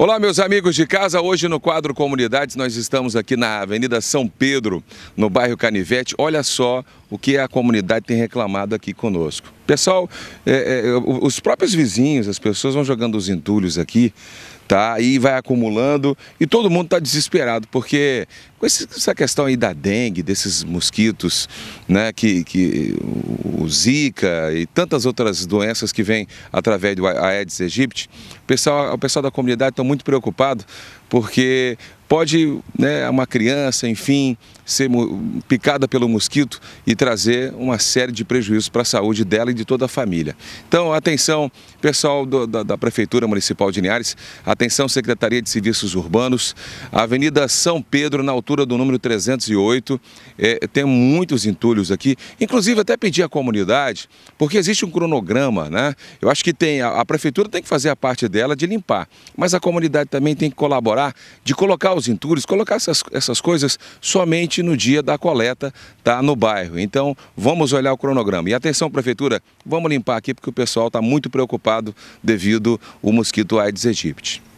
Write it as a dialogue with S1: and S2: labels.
S1: Olá, meus amigos de casa. Hoje no quadro Comunidades nós estamos aqui na Avenida São Pedro, no bairro Canivete. Olha só o que a comunidade tem reclamado aqui conosco. Pessoal, é, é, os próprios vizinhos, as pessoas vão jogando os entulhos aqui, tá? E vai acumulando e todo mundo está desesperado porque com essa questão aí da dengue, desses mosquitos, né? Que, que o Zika e tantas outras doenças que vêm através do Aedes aegypti, o pessoal, o pessoal da comunidade está muito preocupado porque pode né, uma criança, enfim, ser picada pelo mosquito e trazer uma série de prejuízos para a saúde dela e de toda a família. Então, atenção, pessoal do, da, da, Prefeitura Municipal de Niares, atenção, Secretaria de Serviços Urbanos, Avenida São Pedro, na altura do número 308, é, tem muitos entulhos aqui, inclusive até pedir à comunidade, porque existe um cronograma, né? Eu acho que tem, a, a Prefeitura tem que fazer a parte dela de limpar, mas a comunidade também tem que colaborar de colocar os entulhos, colocar essas, essas coisas somente no dia da coleta tá, no bairro. Então vamos olhar o cronograma. E atenção prefeitura, vamos limpar aqui porque o pessoal está muito preocupado devido ao mosquito Aedes aegypti.